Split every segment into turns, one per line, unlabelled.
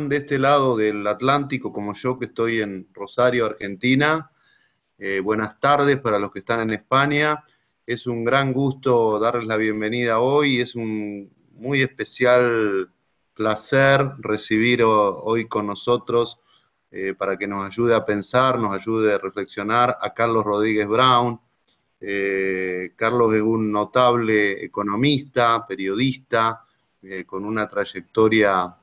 de este lado del Atlántico, como yo que estoy en Rosario, Argentina, eh, buenas tardes para los que están en España. Es un gran gusto darles la bienvenida hoy. Es un muy especial placer recibir hoy con nosotros eh, para que nos ayude a pensar, nos ayude a reflexionar a Carlos Rodríguez Brown. Eh, Carlos es un notable economista, periodista, con una trayectoria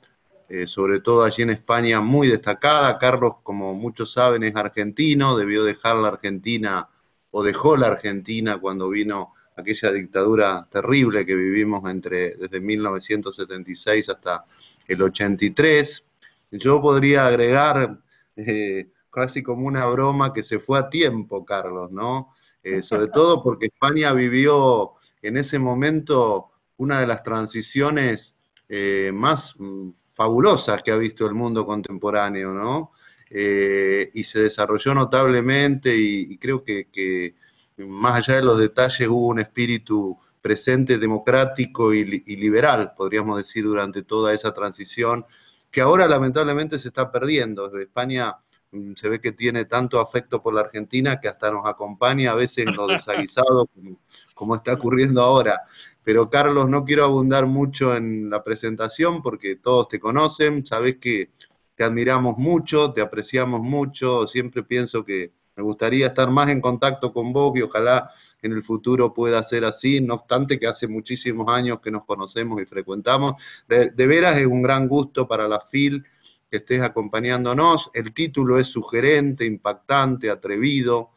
eh, sobre todo allí en España, muy destacada. Carlos, como muchos saben, es argentino, debió dejar la Argentina o dejó la Argentina cuando vino aquella dictadura terrible que vivimos entre, desde 1976 hasta el 83. Yo podría agregar, eh, casi como una broma, que se fue a tiempo, Carlos, ¿no? Eh, sobre todo porque España vivió en ese momento una de las transiciones más mm, fabulosas que ha visto el mundo contemporáneo, ¿no? Eh, y se desarrolló notablemente y, creo que, más allá de los detalles hubo un espíritu presente, democrático y, liberal, podríamos decir, durante toda esa transición, que ahora lamentablemente se está perdiendo. España mm, se ve que tiene tanto afecto por la Argentina que hasta nos acompaña a veces en lo desaguisado como está ocurriendo ahora. Pero Carlos, no quiero abundar mucho en la presentación porque todos te conocen, sabes que te admiramos mucho, te apreciamos mucho, siempre pienso que me gustaría estar más en contacto con vos y ojalá en el futuro pueda ser así, no obstante que hace muchísimos años que nos conocemos y frecuentamos. De, de veras es un gran gusto para la FIL que estés acompañándonos. El título es sugerente, impactante, atrevido,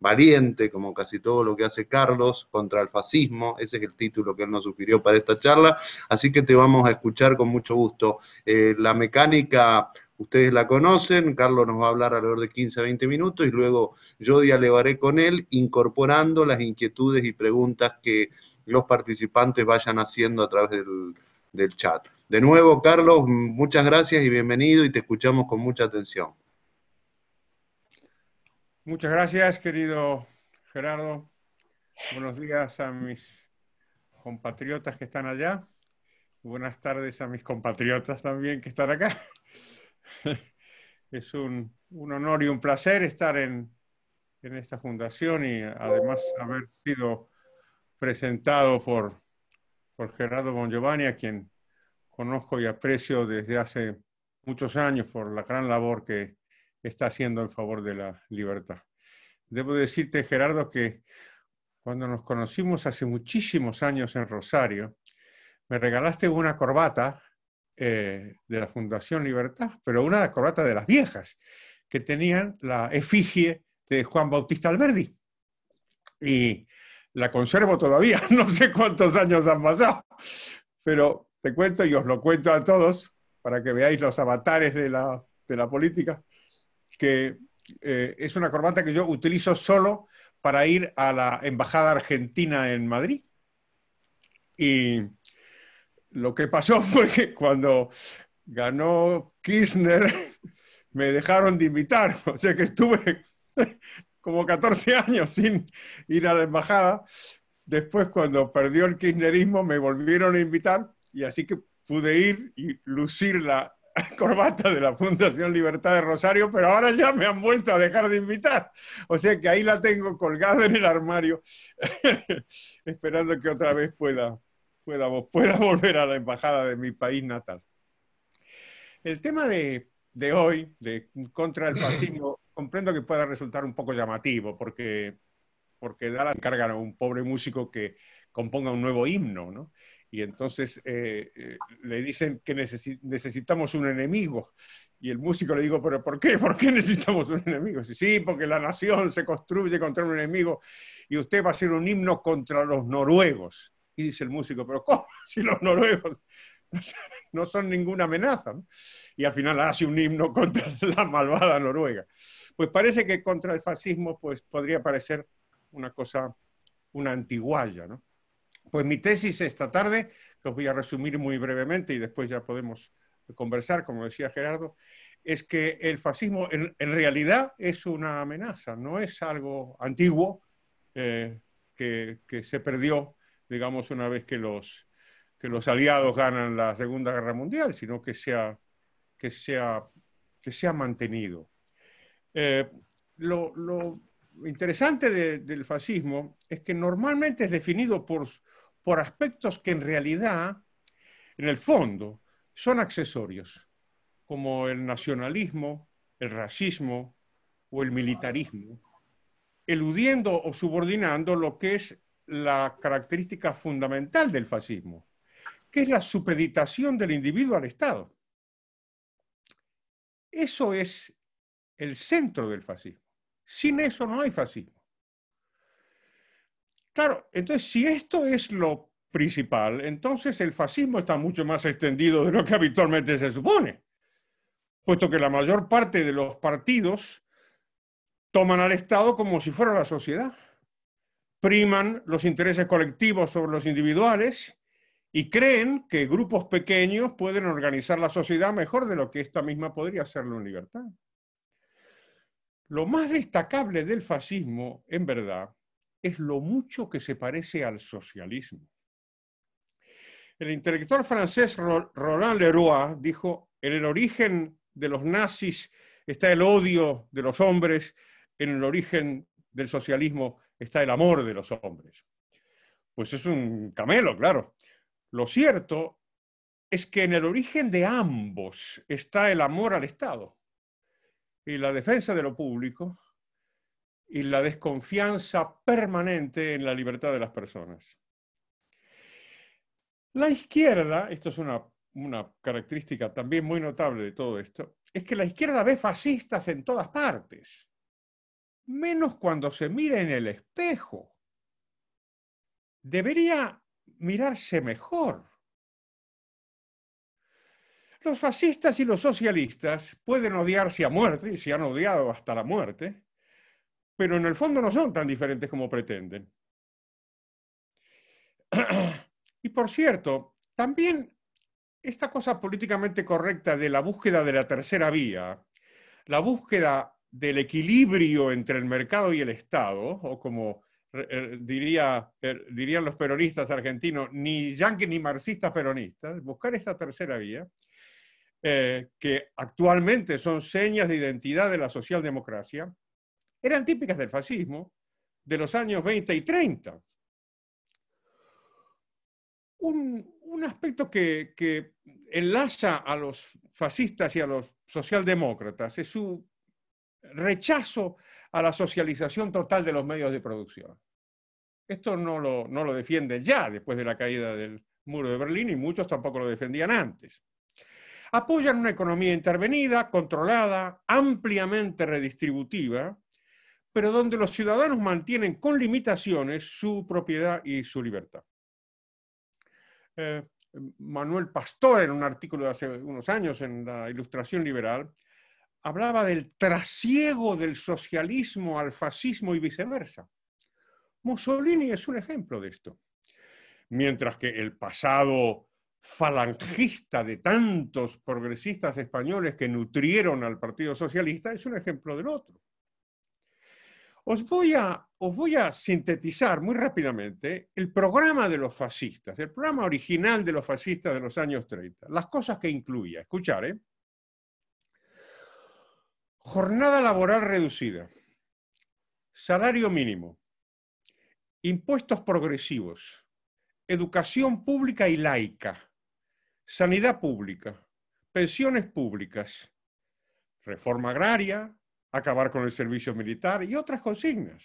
valiente, como casi todo lo que hace Carlos, contra el fascismo. Ese es el título que él nos sugirió para esta charla. Así que te vamos a escuchar con mucho gusto. Eh, la mecánica, ustedes la conocen, Carlos nos va a hablar largo de 15 a 20 minutos y luego yo dialogaré con él incorporando las inquietudes y preguntas que los participantes vayan haciendo a través del chat. De nuevo, Carlos, muchas gracias y bienvenido y te escuchamos con mucha atención.
Muchas gracias, querido Gerardo. Buenos días a mis compatriotas que están allá. Buenas tardes a mis compatriotas también que están acá. Es un, honor y un placer estar en, esta fundación y además haber sido presentado por, por Gerardo Bongiovanni, a quien conozco y aprecio desde hace muchos años por la gran labor que, está haciendo en favor de la libertad. Debo decirte, Gerardo, que cuando nos conocimos hace muchísimos años en Rosario, me regalaste una corbata eh, de la Fundación Libertad, pero una corbata de las viejas, que tenían la efigie de Juan Bautista Alberdi. Y la conservo todavía, no sé cuántos años han pasado, pero te cuento y os lo cuento a todos para que veáis los avatares de la, de la política que eh, es una corbata que yo utilizo solo para ir a la Embajada Argentina en Madrid. Y lo que pasó fue que cuando ganó Kirchner, me dejaron de invitar. O sea que estuve como 14 años sin ir a la embajada. Después, cuando perdió el kirchnerismo, me volvieron a invitar y así que pude ir y lucir la corbata de la Fundación Libertad de Rosario, pero ahora ya me han vuelto a dejar de invitar. O sea que ahí la tengo colgada en el armario, esperando que otra vez pueda, pueda, pueda volver a la embajada de mi país natal. El tema de, de hoy, de contra el fascismo, comprendo que pueda resultar un poco llamativo, porque, porque da la carga a un pobre músico que componga un nuevo himno, ¿no? y entonces eh, eh, le dicen que necesitamos un enemigo. Y el músico le digo, pero ¿por qué? ¿Por qué necesitamos un enemigo? Dice, sí, porque la nación se construye contra un enemigo y usted va a hacer un himno contra los noruegos. Y dice el músico, pero ¿cómo? Si los noruegos no son ninguna amenaza. Y al final hace un himno contra la malvada Noruega. Pues parece que contra el fascismo pues, podría parecer una cosa, una antiguaya, ¿no? Pues mi tesis esta tarde, que os voy a resumir muy brevemente y después ya podemos conversar, como decía Gerardo, es que el fascismo en, realidad es una amenaza, no es algo antiguo eh, que, se perdió, digamos, una vez que los, los aliados ganan la Segunda Guerra Mundial, sino que se ha, que que mantenido. Eh, lo, interesante del fascismo es que normalmente es definido por, por aspectos que en realidad, en el fondo, son accesorios, como el nacionalismo, el racismo o el militarismo, eludiendo o subordinando lo que es la característica fundamental del fascismo, que es la supeditación del individuo al Estado. Eso es el centro del fascismo. Sin eso no hay fascismo. Claro, entonces si esto es lo principal, entonces el fascismo está mucho más extendido de lo que habitualmente se supone, puesto que la mayor parte de los partidos toman al Estado como si fuera la sociedad, priman los intereses colectivos sobre los individuales y creen que grupos pequeños pueden organizar la sociedad mejor de lo que esta misma podría hacerlo en libertad. Lo más destacable del fascismo, en verdad, es lo mucho que se parece al socialismo. El intelectual francés Roland Leroy dijo, en el origen de los nazis está el odio de los hombres, en el origen del socialismo está el amor de los hombres. Pues es un camelo, claro. Lo cierto es que en el origen de ambos está el amor al Estado y la defensa de lo público y la desconfianza permanente en la libertad de las personas. La izquierda, esto es una, característica también muy notable de todo esto, es que la izquierda ve fascistas en todas partes, menos cuando se mira en el espejo. Debería mirarse mejor. Los fascistas y los socialistas pueden odiarse a muerte, y se han odiado hasta la muerte, pero en el fondo no son tan diferentes como pretenden. Y por cierto, también esta cosa políticamente correcta de la búsqueda de la tercera vía, la búsqueda del equilibrio entre el mercado y el Estado, o como eh, eh, eh, dirían los peronistas argentinos, ni yanquis ni marxistas peronistas, buscar esta tercera vía, que actualmente son señas de identidad de la socialdemocracia, eran típicas del fascismo de los años 20 y 30. Un, aspecto que, enlaza a los fascistas y a los socialdemócratas es su rechazo a la socialización total de los medios de producción. Esto no lo, no lo defienden ya después de la caída del muro de Berlín y muchos tampoco lo defendían antes. Apoyan una economía intervenida, controlada, ampliamente redistributiva, pero donde los ciudadanos mantienen con limitaciones su propiedad y su libertad. Eh, Manuel Pastor, en un artículo de hace unos años en la Ilustración Liberal, hablaba del trasiego del socialismo al fascismo y viceversa. Mussolini es un ejemplo de esto. Mientras que el pasado falangista de tantos progresistas españoles que nutrieron al Partido Socialista es un ejemplo del otro. Os voy, a, sintetizar muy rápidamente el programa de los fascistas, el programa original de los fascistas de los años 30, las cosas que incluía. Escuchar, ¿eh? Jornada laboral reducida, salario mínimo, impuestos progresivos, educación pública y laica, sanidad pública, pensiones públicas, reforma agraria, acabar con el servicio militar y otras consignas.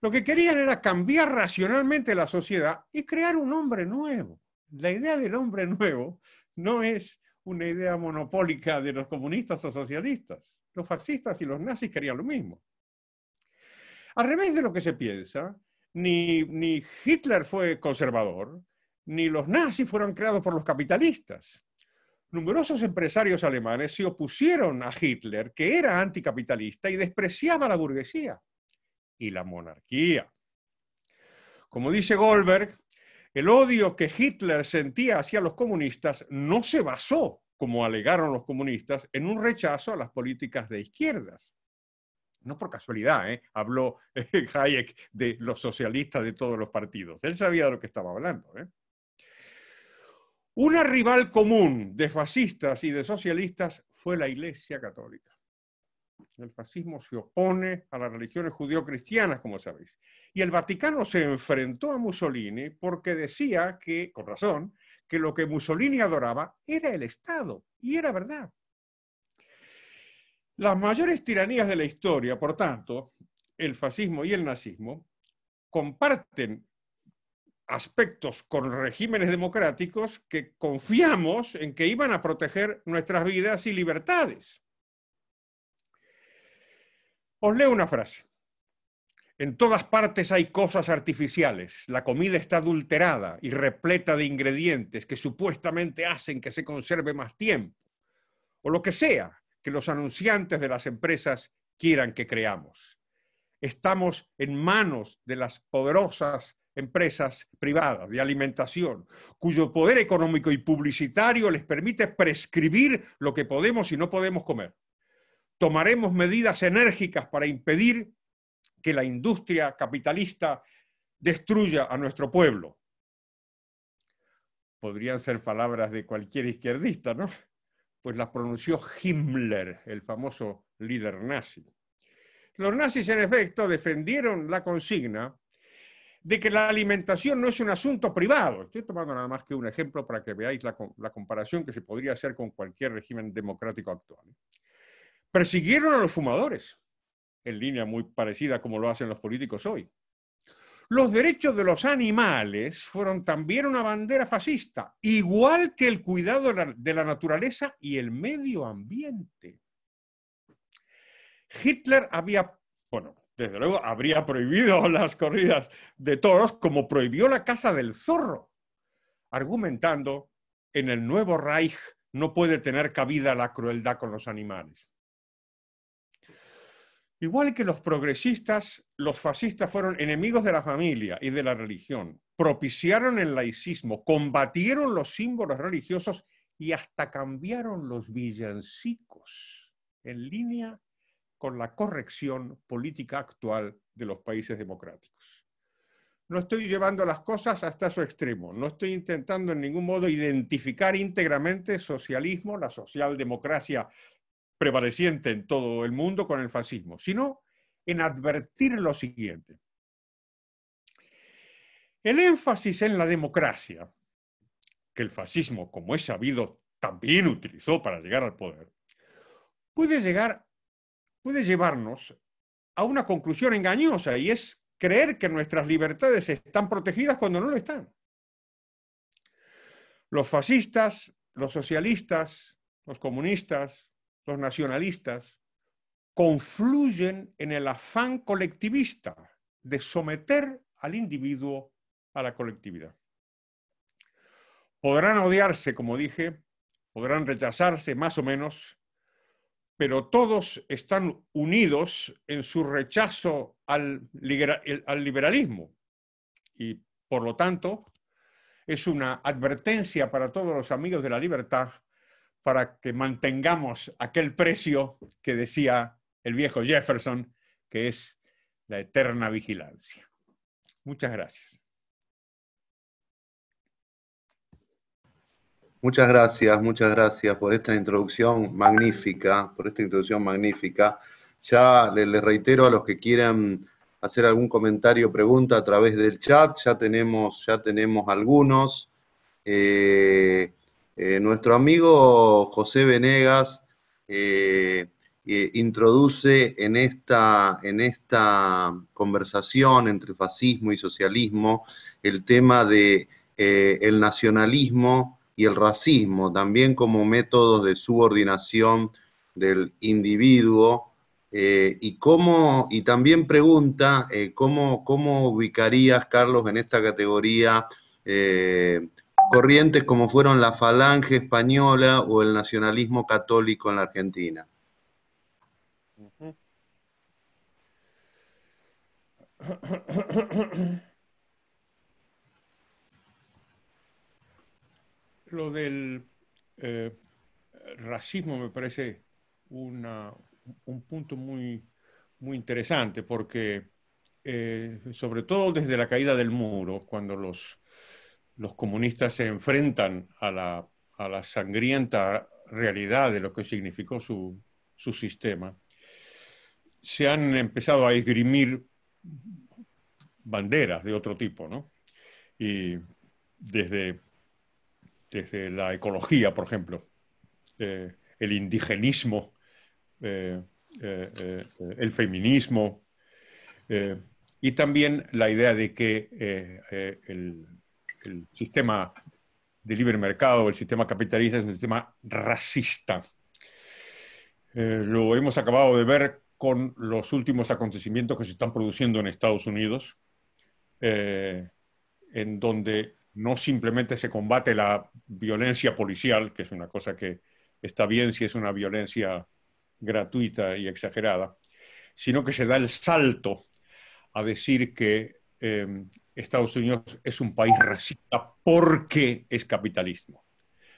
Lo que querían era cambiar racionalmente la sociedad y crear un hombre nuevo. La idea del hombre nuevo no es una idea monopólica de los comunistas o socialistas. Los fascistas y los nazis querían lo mismo. Al revés de lo que se piensa, ni, ni Hitler fue conservador, ni los nazis fueron creados por los capitalistas numerosos empresarios alemanes se opusieron a Hitler, que era anticapitalista y despreciaba la burguesía y la monarquía. Como dice Goldberg, el odio que Hitler sentía hacia los comunistas no se basó, como alegaron los comunistas, en un rechazo a las políticas de izquierdas. No por casualidad, ¿eh? habló eh, Hayek de los socialistas de todos los partidos. Él sabía de lo que estaba hablando. ¿eh? Una rival común de fascistas y de socialistas fue la Iglesia Católica. El fascismo se opone a las religiones judío-cristianas, como sabéis. Y el Vaticano se enfrentó a Mussolini porque decía que, con razón, que lo que Mussolini adoraba era el Estado. Y era verdad. Las mayores tiranías de la historia, por tanto, el fascismo y el nazismo, comparten aspectos con regímenes democráticos que confiamos en que iban a proteger nuestras vidas y libertades. Os leo una frase. En todas partes hay cosas artificiales. La comida está adulterada y repleta de ingredientes que supuestamente hacen que se conserve más tiempo. O lo que sea que los anunciantes de las empresas quieran que creamos. Estamos en manos de las poderosas empresas privadas de alimentación, cuyo poder económico y publicitario les permite prescribir lo que podemos y no podemos comer. Tomaremos medidas enérgicas para impedir que la industria capitalista destruya a nuestro pueblo. Podrían ser palabras de cualquier izquierdista, ¿no? Pues las pronunció Himmler, el famoso líder nazi. Los nazis, en efecto, defendieron la consigna de que la alimentación no es un asunto privado. Estoy tomando nada más que un ejemplo para que veáis la, comparación que se podría hacer con cualquier régimen democrático actual. Persiguieron a los fumadores, en línea muy parecida como lo hacen los políticos hoy. Los derechos de los animales fueron también una bandera fascista, igual que el cuidado de la, de la naturaleza y el medio ambiente. Hitler había, bueno, desde luego, habría prohibido las corridas de toros como prohibió la caza del zorro, argumentando en el nuevo Reich no puede tener cabida la crueldad con los animales. Igual que los progresistas, los fascistas fueron enemigos de la familia y de la religión, propiciaron el laicismo, combatieron los símbolos religiosos y hasta cambiaron los villancicos en línea con la corrección política actual de los países democráticos. No estoy llevando las cosas hasta su extremo, no estoy intentando en ningún modo identificar íntegramente socialismo, la socialdemocracia prevaleciente en todo el mundo con el fascismo, sino en advertir lo siguiente. El énfasis en la democracia, que el fascismo, como es sabido, también utilizó para llegar al poder, puede llegar puede llevarnos a una conclusión engañosa y es creer que nuestras libertades están protegidas cuando no lo están. Los fascistas, los socialistas, los comunistas, los nacionalistas confluyen en el afán colectivista de someter al individuo a la colectividad. Podrán odiarse, como dije, podrán rechazarse más o menos, pero todos están unidos en su rechazo al, liberalismo. Y por lo tanto, es una advertencia para todos los amigos de la libertad para que mantengamos aquel precio que decía el viejo Jefferson, que es la eterna vigilancia. Muchas gracias.
Muchas gracias, muchas gracias por esta introducción magnífica, por esta introducción magnífica. Ya les reitero a los que quieran hacer algún comentario, o pregunta a través del chat, ya tenemos, ya tenemos algunos. Eh, eh, nuestro amigo José Venegas eh, introduce en esta, en esta conversación entre fascismo y socialismo el tema de el nacionalismo y el racismo, también como métodos de subordinación del individuo, eh, y, cómo, y también pregunta eh, cómo, cómo, ubicarías, Carlos, en esta categoría eh, corrientes como fueron la falange española o el nacionalismo católico en la Argentina.
del eh, racismo me parece un punto muy, muy interesante porque eh, sobre todo desde la caída del muro, cuando los, los comunistas se enfrentan a la, sangrienta realidad de lo que significó su, sistema, se han empezado a esgrimir banderas de otro tipo, Y desde desde la ecología, por ejemplo, eh, el indigenismo, eh, eh, el feminismo, y también la idea de que el, sistema de libre mercado, el sistema capitalista es un sistema racista. lo hemos acabado de ver con los últimos acontecimientos que se están produciendo en Estados Unidos, en donde no simplemente se combate la violencia policial, que es una cosa que está bien si es una violencia gratuita y exagerada, sino que se da el salto a decir que em, Estados Unidos es un país racista porque es capitalismo.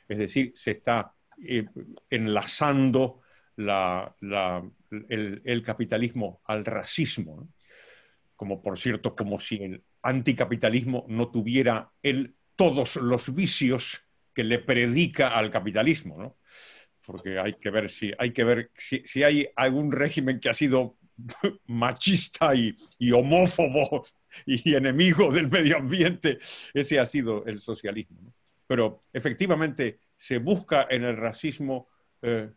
Es decir, se está eh, enlazando el, capitalismo al racismo. Como por cierto, como si el, anticapitalismo no tuviera él todos los vicios que le predica al capitalismo, ¿no? Porque hay que ver si hay que ver si, hay algún régimen que ha sido machista y, homófobo y enemigo del medio ambiente, ese ha sido el socialismo. Pero efectivamente se busca en el racismo eh,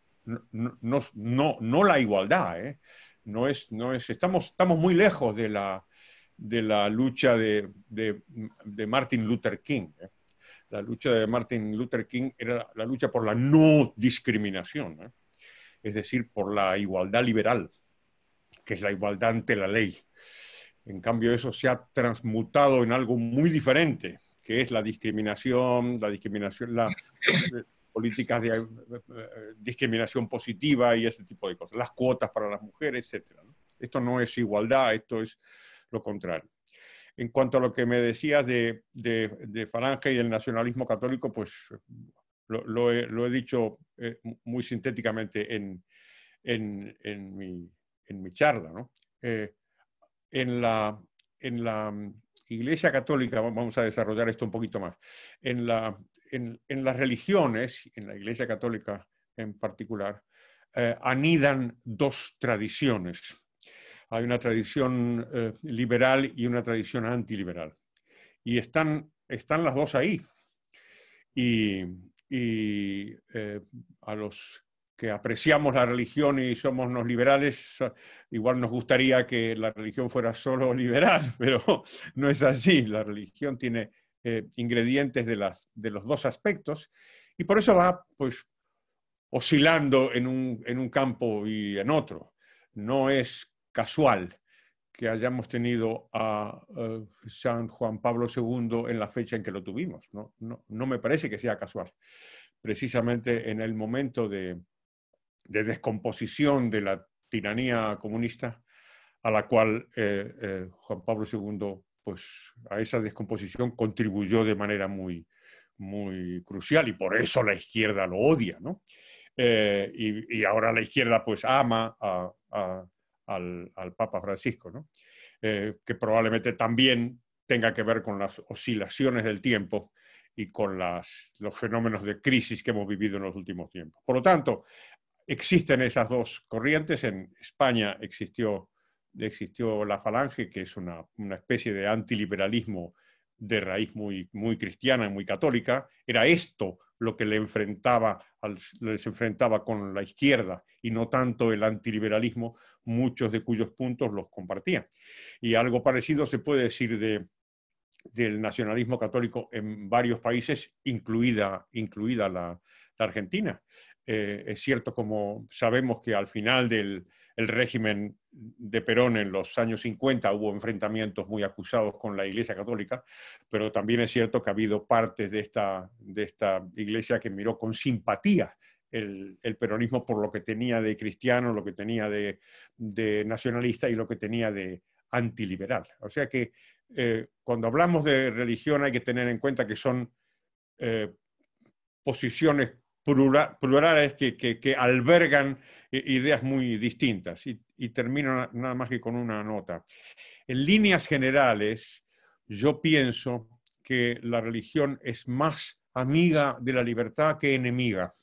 no, no, no, la igualdad, ¿eh? no es, no es, estamos, estamos muy lejos de la, de la lucha de, Martin Luther King. ¿eh? La lucha de Martin Luther King era la, lucha por la no discriminación, ¿eh? es decir, por la igualdad liberal, que es la igualdad ante la ley. En cambio, eso se ha transmutado en algo muy diferente, que es la discriminación, la discriminación, las políticas de eh, discriminación positiva y ese tipo de cosas, las cuotas para las mujeres, etc. Esto no es igualdad, esto es lo contrario. En cuanto a lo que me decías de, de, Falange y el nacionalismo católico, pues lo, he, dicho eh, muy sintéticamente en, mi, charla. Eh, en, la, en la Iglesia Católica, vamos a desarrollar esto un poquito más, en, las religiones, en la Iglesia Católica en particular, eh, anidan dos tradiciones hay una tradición eh, liberal y una tradición antiliberal. Y están, están las dos ahí. Y, y eh, a los que apreciamos la religión y somos los liberales, igual nos gustaría que la religión fuera solo liberal, pero no es así. La religión tiene eh, ingredientes de, las, de los dos aspectos y por eso va pues, oscilando en un, en un campo y en otro. No es casual que hayamos tenido a eh, San Juan Pablo II en la fecha en que lo tuvimos. No, no, me parece que sea casual. Precisamente en el momento de, descomposición de la tiranía comunista a la cual eh, eh, Juan Pablo II, pues a esa descomposición contribuyó de manera muy, muy crucial y por eso la izquierda lo odia, ¿no? y, ahora la izquierda pues ama a al, Papa Francisco, eh, que probablemente también tenga que ver con las oscilaciones del tiempo y con los fenómenos de crisis que hemos vivido en los últimos tiempos. Por lo tanto, existen esas dos corrientes. En España existió, la falange, que es una, especie de antiliberalismo de raíz muy, cristiana y muy católica. Era esto lo que le les enfrentaba con la izquierda y no tanto el antiliberalismo muchos de cuyos puntos los compartían. Y algo parecido se puede decir del nacionalismo católico en varios países, incluida, la, Argentina. Eh, es cierto, como sabemos que al final del régimen de Perón en los años 50 hubo enfrentamientos muy acusados con la Iglesia Católica, pero también es cierto que ha habido partes de esta Iglesia que miró con simpatía el, peronismo por lo que tenía de cristiano, lo que tenía de, nacionalista y lo que tenía de antiliberal. O sea que eh, cuando hablamos de religión hay que tener en cuenta que son eh, posiciones plurales que, albergan eh, ideas muy distintas. y, termino nada más que con una nota. En líneas generales, yo pienso que la religión es más amiga de la libertad que enemiga.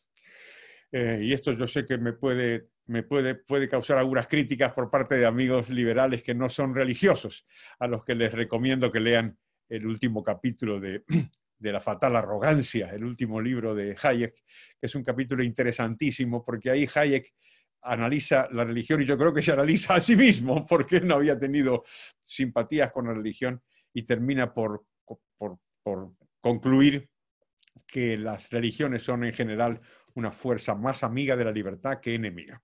Eh, y esto yo sé que me puede me puede, puede causar algunas críticas por parte de amigos liberales que no son religiosos, a los que les recomiendo que lean el último capítulo de, La Fatal Arrogancia, el último libro de Hayek, que es un capítulo interesantísimo, porque ahí Hayek analiza la religión y yo creo que se analiza a sí mismo, porque no había tenido simpatías con la religión y termina por concluir que las religiones son en general una fuerza más amiga de la libertad que enemiga.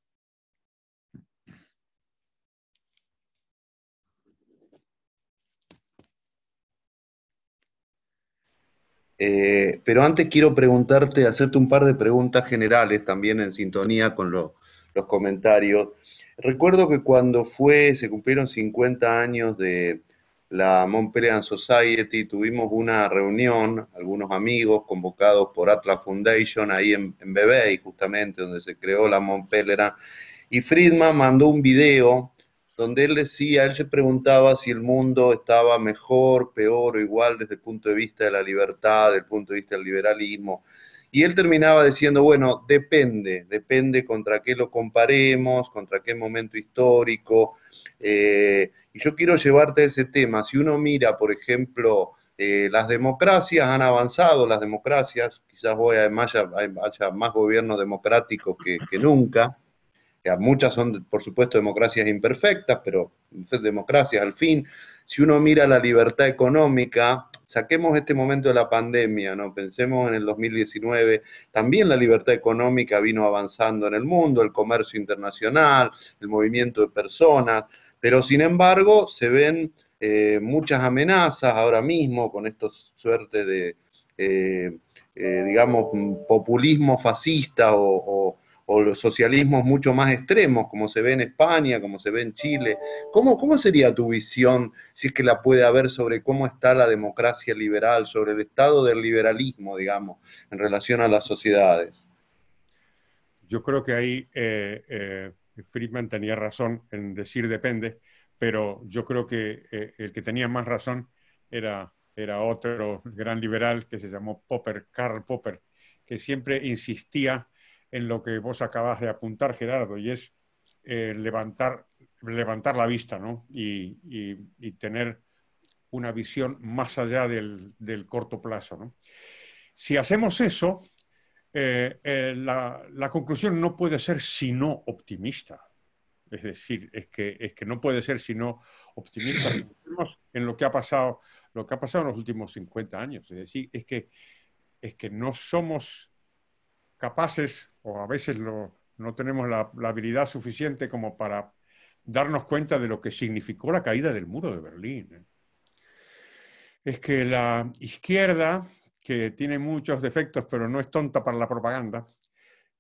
Eh,
pero antes quiero preguntarte, hacerte un par de preguntas generales también en sintonía con los comentarios. Recuerdo que cuando fue, se cumplieron 50 años de, la Montpellier Society, tuvimos una reunión, algunos amigos convocados por Atlas Foundation ahí en, en Bebey, justamente donde se creó la Montpellier, y Friedman mandó un video donde él decía, él se preguntaba si el mundo estaba mejor, peor o igual desde el punto de vista de la libertad, desde el punto de vista del liberalismo. Y él terminaba diciendo, bueno, depende, depende contra qué lo comparemos, contra qué momento histórico, eh, y yo quiero llevarte a ese tema. Si uno mira, por ejemplo, eh, las democracias han avanzado, las democracias, quizás hoy haya, haya más gobiernos democráticos que nunca, muchas son, por supuesto, democracias imperfectas, pero democracias al fin. Si uno mira la libertad económica, saquemos este momento de la pandemia, ¿no? Pensemos en el 2019, también la libertad económica vino avanzando en el mundo, el comercio internacional, el movimiento de personas, pero sin embargo se ven eh, muchas amenazas ahora mismo con esta suerte de, eh, eh, digamos, populismo fascista o o los socialismos mucho más extremos, como se ve en España, como se ve en Chile. ¿Cómo, ¿Cómo sería tu visión, si es que la puede haber, sobre cómo está la democracia liberal, sobre el estado del liberalismo, digamos, en relación a las sociedades?
Yo creo que ahí eh, eh, Friedman tenía razón en decir depende, pero yo creo que eh, el que tenía más razón era, era otro gran liberal que se llamó Popper, Karl Popper, que siempre insistía en lo que vos acabas de apuntar, Gerardo, y es eh, levantar, levantar la vista ¿no? y, tener una visión más allá del, corto plazo. Si hacemos eso, eh, eh, la, conclusión no puede ser sino optimista. Es decir, es que, es que no puede ser sino optimista en lo que ha pasado, lo que ha pasado en los últimos 50 años. Es decir, es que, es que no somos capaces o a veces no tenemos la, habilidad suficiente como para darnos cuenta de lo que significó la caída del muro de Berlín. ¿eh? Es que la izquierda, que tiene muchos defectos pero no es tonta para la propaganda,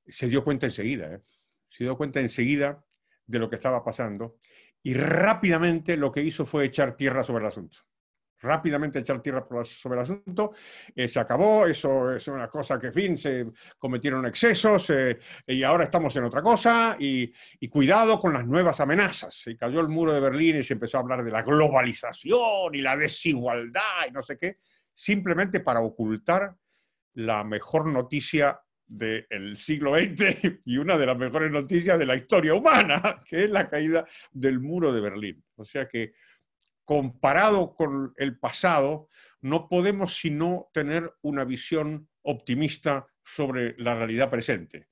se dio cuenta enseguida, ¿eh? se dio cuenta enseguida de lo que estaba pasando y rápidamente lo que hizo fue echar tierra sobre el asunto rápidamente echar tierra sobre el asunto, eh, se acabó, eso es una cosa que, fin, se cometieron excesos eh, y ahora estamos en otra cosa y, y, cuidado con las nuevas amenazas. Se cayó el muro de Berlín y se empezó a hablar de la globalización y la desigualdad y no sé qué, simplemente para ocultar la mejor noticia del siglo XX y una de las mejores noticias de la historia humana, que es la caída del muro de Berlín. O sea que comparado con el pasado, no podemos sino tener una visión optimista sobre la realidad presente.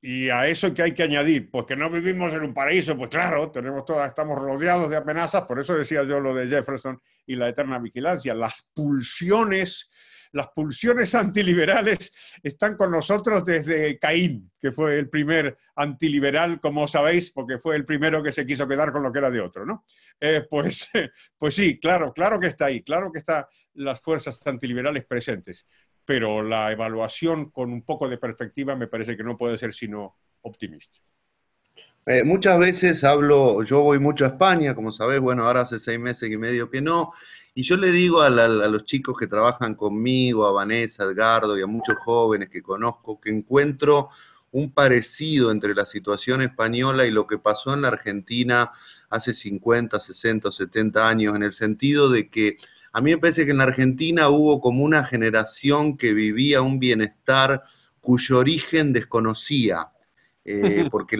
Y a eso que hay que añadir, pues que no vivimos en un paraíso, pues claro, tenemos todas, estamos rodeados de amenazas, por eso decía yo lo de Jefferson y la eterna vigilancia, las pulsiones las pulsiones antiliberales están con nosotros desde Caín, que fue el primer antiliberal, como sabéis, porque fue el primero que se quiso quedar con lo que era de otro, ¿no? Eh, pues, pues sí, claro, claro que está ahí, claro que están las fuerzas antiliberales presentes, pero la evaluación con un poco de perspectiva me parece que no puede ser sino optimista.
Eh, muchas veces hablo, yo voy mucho a España, como sabéis. bueno, ahora hace seis meses y medio que no, y yo le digo a, los chicos que trabajan conmigo, a Vanessa, a Edgardo y a muchos jóvenes que conozco, que encuentro un parecido entre la situación española y lo que pasó en la Argentina hace 50, 60, 70 años, en el sentido de que a mí me parece que en la Argentina hubo como una generación que vivía un bienestar cuyo origen desconocía eh, porque,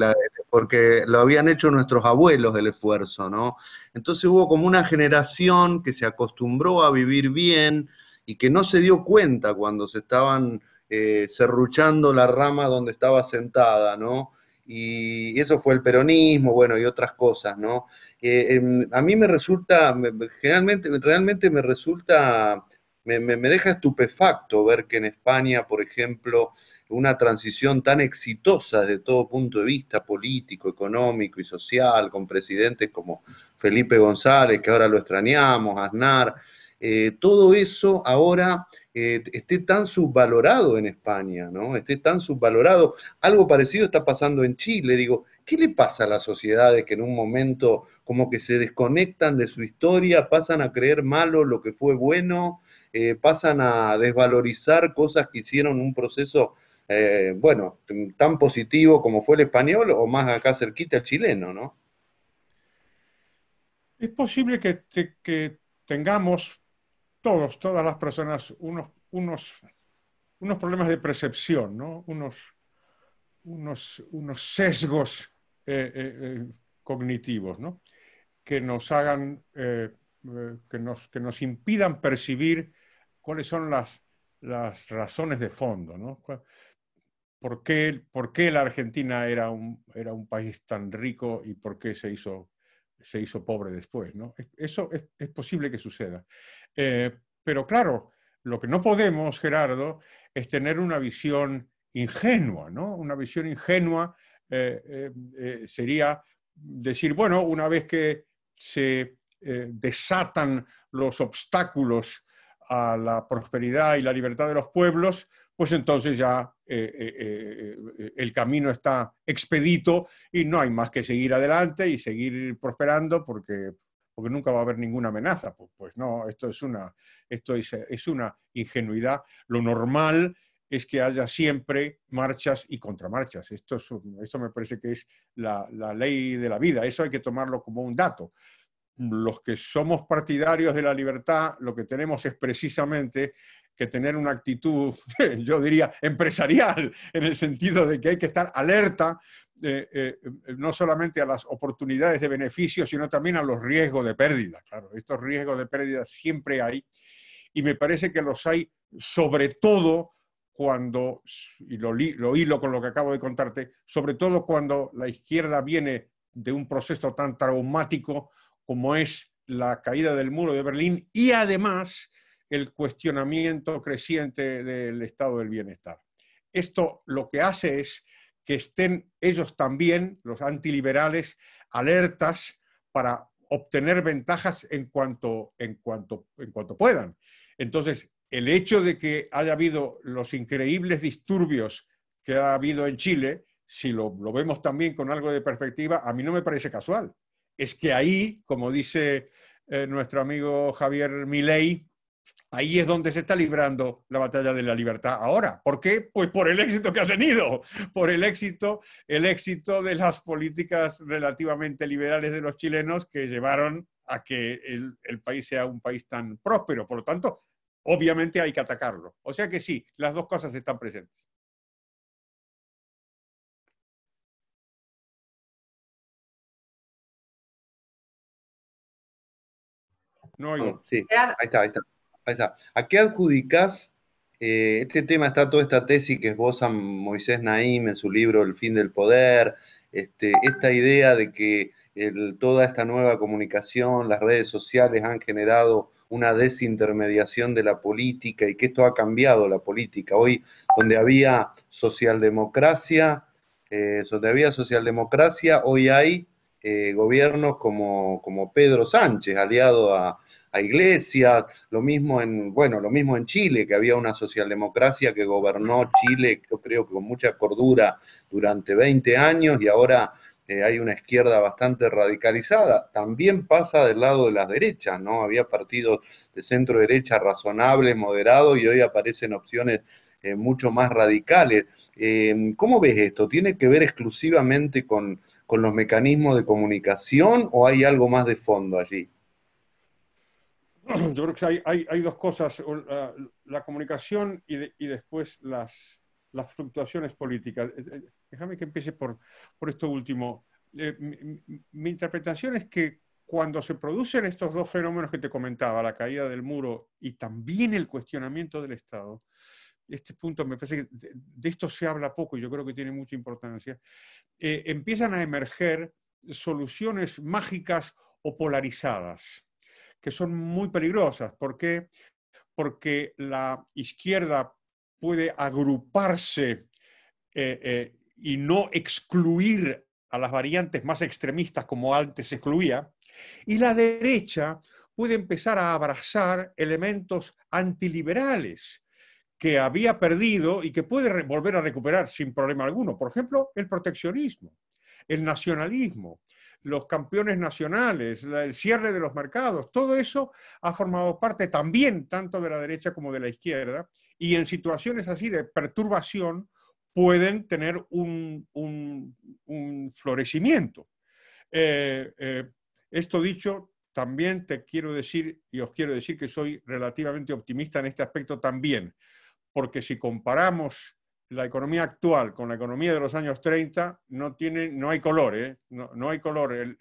porque lo habían hecho nuestros abuelos del esfuerzo, ¿no? Entonces hubo como una generación que se acostumbró a vivir bien y que no se dio cuenta cuando se estaban eh, serruchando la rama donde estaba sentada, ¿no? Y eso fue el peronismo, bueno, y otras cosas, ¿no? Eh, em, a mí me resulta, generalmente, realmente me resulta, me, me deja estupefacto ver que en España, por ejemplo, una transición tan exitosa desde todo punto de vista político, económico y social, con presidentes como Felipe González, que ahora lo extrañamos, Aznar, eh, todo eso ahora eh, esté tan subvalorado en España, ¿no? Esté tan subvalorado. Algo parecido está pasando en Chile. Digo, ¿qué le pasa a las sociedades que en un momento como que se desconectan de su historia, pasan a creer malo lo que fue bueno, eh, pasan a desvalorizar cosas que hicieron un proceso eh, bueno, tan positivo como fue el español o más acá cerquita el chileno, ¿no?
Es posible que, tengamos todos, todas las personas, unos, unos, unos problemas de percepción, ¿no? Unos, unos, unos sesgos eh, eh, cognitivos, ¿no? Que nos hagan, que nos, que nos impidan percibir cuáles son las, las razones de fondo, ¿no? por qué, la Argentina era un, país tan rico y por qué se hizo, pobre después. ¿no? Eso es, posible que suceda. Eh, pero claro, lo que no podemos, Gerardo, es tener una visión ingenua, ¿no? Una visión ingenua eh, eh, sería decir, bueno, una vez que se desatan los obstáculos a la prosperidad y la libertad de los pueblos, pues entonces ya eh, eh, eh, el camino está expedito y no hay más que seguir adelante y seguir prosperando porque, porque nunca va a haber ninguna amenaza. Pues, pues no, esto, es una, esto una ingenuidad. Lo normal es que haya siempre marchas y contramarchas. Esto, esto me parece que es la, la, ley de la vida. Eso hay que tomarlo como un dato. Los que somos partidarios de la libertad, lo que tenemos es precisamente que tener una actitud, yo diría, empresarial, en el sentido de que hay que estar alerta eh, eh, no solamente a las oportunidades de beneficio, sino también a los riesgos de pérdida. Claro, estos riesgos de pérdida siempre hay y me parece que los hay sobre todo cuando, y lo hilo con lo que acabo de contarte, sobre todo cuando la izquierda viene de un proceso tan traumático como es la caída del muro de Berlín y además el cuestionamiento creciente del estado del bienestar. Esto lo que hace es que estén ellos también, los antiliberales, alertas para obtener ventajas en cuanto, en cuanto, en cuanto puedan. Entonces, el hecho de que haya habido los increíbles disturbios que ha habido en Chile, si lo, vemos también con algo de perspectiva, a mí no me parece casual. Es que ahí, como dice eh, nuestro amigo Javier Milei, Ahí es donde se está librando la batalla de la libertad ahora. ¿Por qué? Pues por el éxito que ha tenido, por el éxito, el éxito de las políticas relativamente liberales de los chilenos que llevaron a que el, país sea un país tan próspero. Por lo tanto, obviamente hay que atacarlo. O sea que sí, las dos cosas están presentes.
No ah, sí, ahí está, ahí está. Ahí está. ¿A qué adjudicas eh, este tema está toda esta tesis que esboza Moisés Naim en su libro El fin del poder, este, esta idea de que toda esta nueva comunicación, las redes sociales han generado una desintermediación de la política y que esto ha cambiado la política. Hoy, donde había socialdemocracia, eh, donde había socialdemocracia, hoy hay eh, gobiernos como, Pedro Sánchez, aliado a, a, lo mismo en, bueno, lo mismo en Chile, que había una socialdemocracia que gobernó Chile, yo creo que con mucha cordura durante 20 años y ahora eh, hay una izquierda bastante radicalizada. También pasa del lado de las derechas, ¿no? Había partidos de centro derecha razonables, moderados, y hoy aparecen opciones eh, mucho más radicales. Em, ¿Cómo ves esto? ¿Tiene que ver exclusivamente con, los mecanismos de comunicación o hay algo más de fondo allí?
Yo creo que hay, dos cosas, la, comunicación y, después las, fluctuaciones políticas. Eh, eh, déjame que empiece por, esto último. mi interpretación es que cuando se producen estos dos fenómenos que te comentaba, la caída del muro y también el cuestionamiento del Estado, este punto me parece que de esto se habla poco y yo creo que tiene mucha importancia, eh, empiezan a emerger soluciones mágicas o polarizadas, que son muy peligrosas. ¿Por qué? Porque la izquierda puede agruparse eh, eh, y no excluir a las variantes más extremistas como antes excluía, y la derecha puede empezar a abrazar elementos antiliberales que había perdido y que puede volver a recuperar sin problema alguno. Por ejemplo, el proteccionismo, el nacionalismo, los campeones nacionales, el cierre de los mercados, todo eso ha formado parte también tanto de la derecha como de la izquierda y en situaciones así de perturbación pueden tener un, florecimiento. Eh, eh, esto dicho, también te quiero decir y os quiero decir que soy relativamente optimista en este aspecto también porque si comparamos la economía actual con la economía de los años 30, no, tiene, no hay color, ¿eh? no, hay color. El,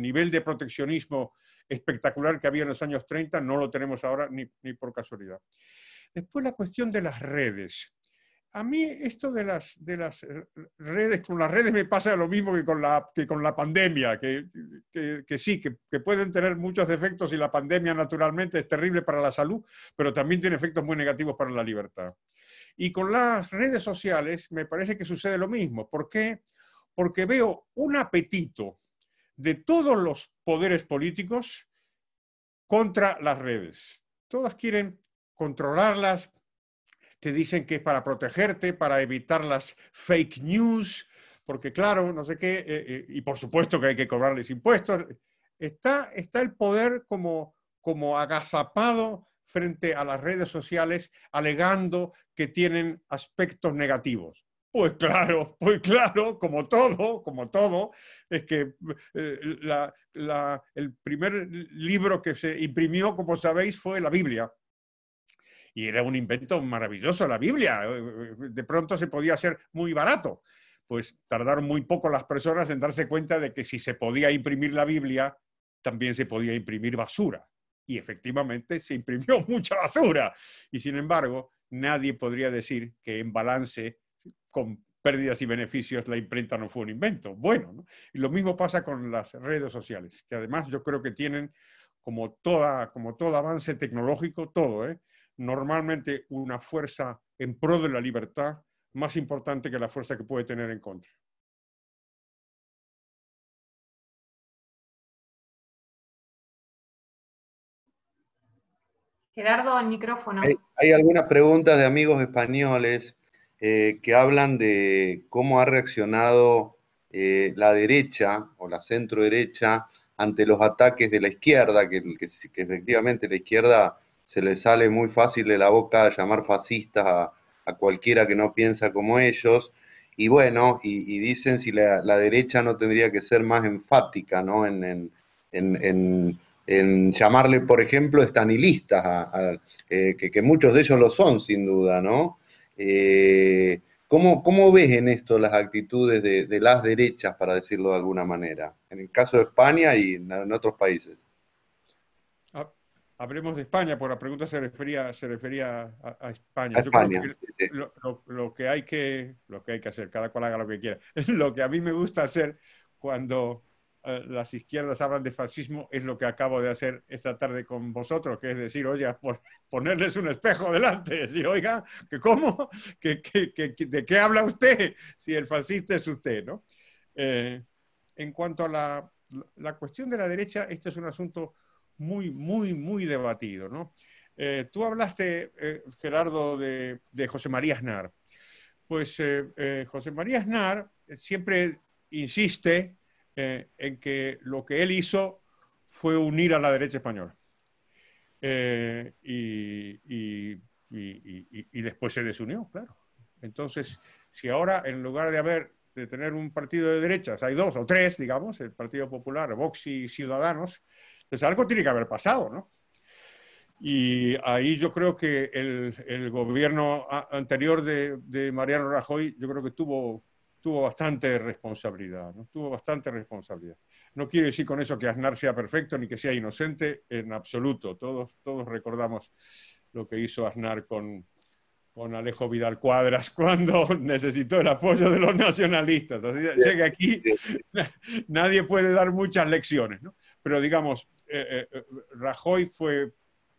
nivel de proteccionismo espectacular que había en los años 30 no lo tenemos ahora ni por casualidad. Después la cuestión de las redes a mí esto de las, eh, redes, con las redes me pasa lo mismo que con la, pandemia, que, sí, que, que, pueden tener muchos defectos y la pandemia naturalmente es terrible para la salud, pero también tiene efectos muy negativos para la libertad. Y con las redes sociales me parece que sucede lo mismo. ¿Por qué? Porque veo un apetito de todos los poderes políticos contra las redes. Todas quieren controlarlas, te dicen que es para protegerte, para evitar las fake news, porque claro, no sé qué, eh, eh, y por supuesto que hay que cobrarles impuestos. Está, está el poder como, como agazapado frente a las redes sociales, alegando que tienen aspectos negativos. Pues claro, pues claro, como todo, como todo, es que eh, el primer libro que se imprimió, como sabéis, fue la Biblia y era un invento maravilloso la Biblia. Eh, eh, de pronto se podía hacer muy barato. Pues tardaron muy poco las personas en darse cuenta de que si se podía imprimir la Biblia, también se podía imprimir basura. Y efectivamente se imprimió mucha basura. Y sin embargo, nadie podría decir que en balance con pérdidas y beneficios, la imprenta no fue un invento. Bueno, y lo mismo pasa con las redes sociales, que además yo creo que tienen, como, toda, como todo avance tecnológico, todo, ¿eh? normalmente una fuerza en pro de la libertad más importante que la fuerza que puede tener en contra. Gerardo, el micrófono.
Hay, algunas preguntas de amigos españoles eh, que hablan de cómo ha reaccionado eh, la derecha o la centro derecha ante los ataques de la izquierda, que efectivamente la izquierda se le sale muy fácil de la boca llamar fascistas a, cualquiera que no piensa como ellos. Y bueno, y, dicen si la, derecha no tendría que ser más enfática, ¿no? En, en, en, en llamarle, por ejemplo, estanilistas, eh, que, muchos de ellos lo son, sin duda, ¿no? Eh, ¿cómo, ¿cómo, ves en esto las actitudes de, las derechas, para decirlo de alguna manera? En el caso de España y en otros países.
Hablemos de España, por la pregunta se refería, se refería a, España. España. lo, que hay que, lo que hay que hacer, cada cual haga lo que quiera. Lo que a mí me gusta hacer cuando eh, las izquierdas hablan de fascismo es lo que acabo de hacer esta tarde con vosotros, que es decir, oye, por, ponerles un espejo delante, decir, oiga, ¿que ¿cómo? ¿Que, de qué habla usted si el fascista es usted? ¿no? Eh, en cuanto a la, la cuestión de la derecha, este es un asunto muy, muy, muy debatido, ¿no? Eh, tú hablaste, eh, Gerardo, de, José María Aznar. Pues eh, José María Aznar siempre insiste en que lo que él hizo fue unir a la derecha española. Y, después se desunió, claro. Entonces, si ahora, en lugar de haber de tener un partido de derechas, hay dos o tres, digamos, el Partido Popular, Vox y Ciudadanos, algo tiene que haber pasado, ¿no? Y ahí yo creo que el, gobierno anterior de, Mariano Rajoy, yo creo que tuvo, tuvo bastante responsabilidad, ¿no? Tuvo bastante responsabilidad. No quiero decir con eso que Aznar sea perfecto ni que sea inocente, en absoluto. Todos, todos recordamos lo que hizo Aznar con, con Alejo Vidal Cuadras cuando necesitó el apoyo de los nacionalistas. Así que aquí nadie puede dar muchas lecciones, ¿no? Pero digamos, eh, eh, eh, Rajoy fue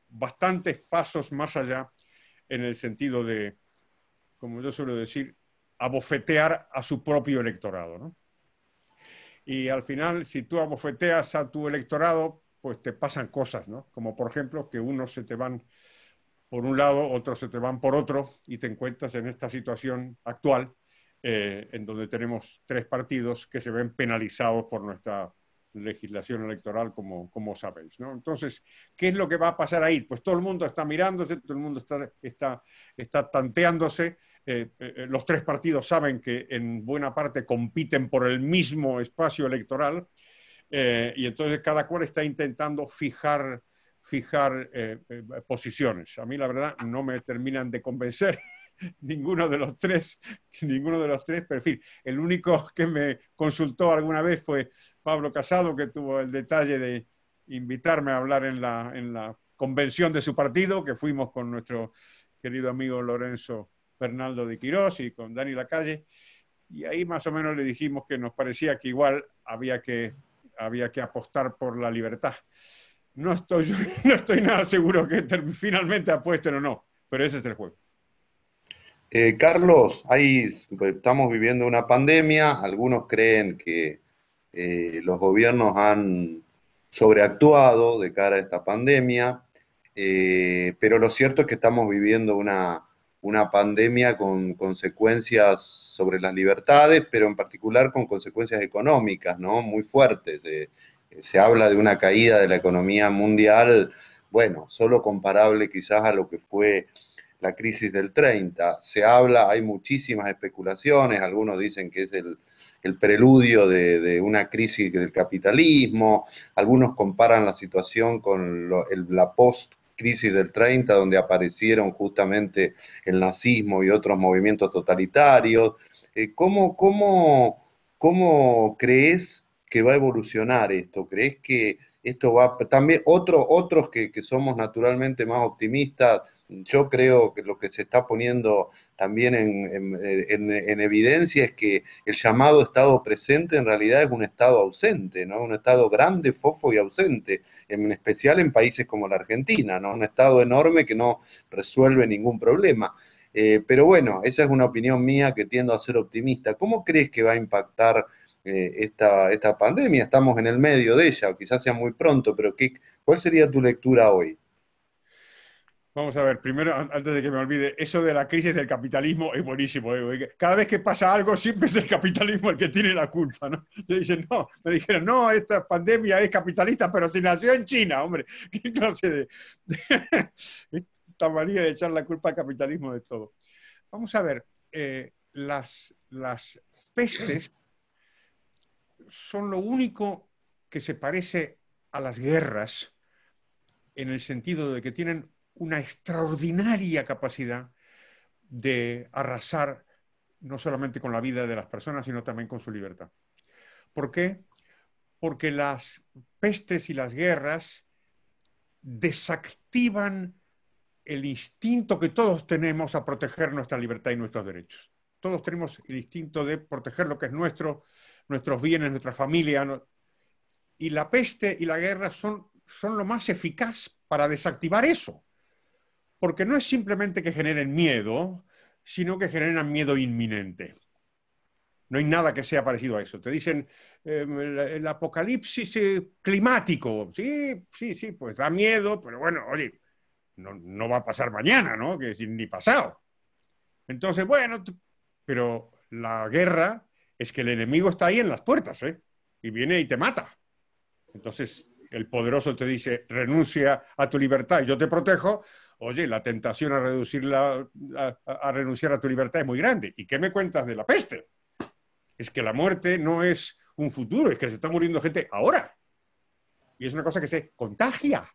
bastantes pasos más allá en el sentido de, como yo suelo decir, abofetear a su propio electorado. Y al final, si tú abofeteas a tu electorado, pues te pasan cosas, Como por ejemplo que unos se te van por un lado, otros se te van por otro y te encuentras en esta situación actual en donde tenemos tres partidos que se ven penalizados por nuestra legislación electoral, como, como sabéis. Entonces, ¿qué es lo que va a pasar ahí? Pues todo el mundo está mirándose, todo el mundo está, está, está tanteándose. Eh, eh, eh, los tres partidos saben que en buena parte compiten por el mismo espacio electoral y entonces cada cual está intentando fijar, fijar posiciones. A mí la verdad no me terminan de convencer ninguno de los tres, ninguno de los tres perfil. El único que me consultó alguna vez fue Pablo Casado, que tuvo el detalle de invitarme a hablar en la, en la convención de su partido, que fuimos con nuestro querido amigo Lorenzo Bernaldo de Quirós y con Dani Lacalle, y ahí más o menos le dijimos que nos parecía que igual había que, había que apostar por la libertad. No estoy, no estoy nada seguro que finalmente apuesten o no, pero ese es el juego. Eh,
Carlos, ahí estamos viviendo una pandemia, algunos creen que eh, los gobiernos han sobreactuado de cara a esta pandemia, eh, pero lo cierto es que estamos viviendo una, una pandemia con consecuencias sobre las libertades, pero en particular con consecuencias económicas, ¿no? Muy fuertes. se habla de una caída de la economía mundial, bueno, solo comparable quizás a lo que fue la crisis del 30. Se habla, hay muchísimas especulaciones, algunos dicen que es el, preludio de, una crisis del capitalismo, algunos comparan la situación con la post crisis del 30, donde aparecieron justamente el nazismo y otros movimientos totalitarios. Eh, ¿Cómo, cómo, cómo crees que va a evolucionar esto? ¿Crees que esto va también otros que, somos naturalmente más optimistas. Yo creo que lo que se está poniendo también en, evidencia es que el llamado Estado presente en realidad es un Estado ausente, ¿no? Un Estado grande, fofo y ausente, en especial en países como la Argentina, ¿no? Un Estado enorme que no resuelve ningún problema. Eh, pero bueno, esa es una opinión mía que tiendo a ser optimista. ¿Cómo crees que va a impactar eh, esta, esta pandemia, estamos en el medio de ella, quizás sea muy pronto, pero ¿qué, ¿cuál sería tu lectura hoy?
Vamos a ver, primero, antes de que me olvide, eso de la crisis del capitalismo es buenísimo. ¿eh? Cada vez que pasa algo, siempre es el capitalismo el que tiene la culpa, ¿no? dicen, no, me dijeron, no, esta pandemia es capitalista, pero si nació en China, hombre, qué clase de... Esta manía de echar la culpa al capitalismo de todo. Vamos a ver, eh, las, las pestes son lo único que se parece a las guerras en el sentido de que tienen una extraordinaria capacidad de arrasar no solamente con la vida de las personas, sino también con su libertad. ¿Por qué? Porque las pestes y las guerras desactivan el instinto que todos tenemos a proteger nuestra libertad y nuestros derechos. Todos tenemos el instinto de proteger lo que es nuestro, nuestros bienes, nuestra familia. Y la peste y la guerra son, son lo más eficaz para desactivar eso. Porque no es simplemente que generen miedo, sino que generan miedo inminente. No hay nada que sea parecido a eso. Te dicen em, el, apocalipsis eh, climático. Sí, sí, sí, pues da miedo, pero bueno, oye, no, va a pasar mañana, ¿no? Que ni pasado. Entonces, bueno, pero la guerra es que el enemigo está ahí en las puertas, ¿eh? Y viene y te mata. Entonces, el poderoso te dice, renuncia a tu libertad y yo te protejo. Oye, la tentación a, reducir renunciar a tu libertad es muy grande. ¿Y qué me cuentas de la peste? Es que la muerte no es un futuro, es que se está muriendo gente ahora. Y es una cosa que se contagia.